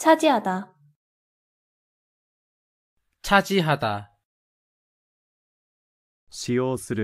차지하다 차지하다 使用する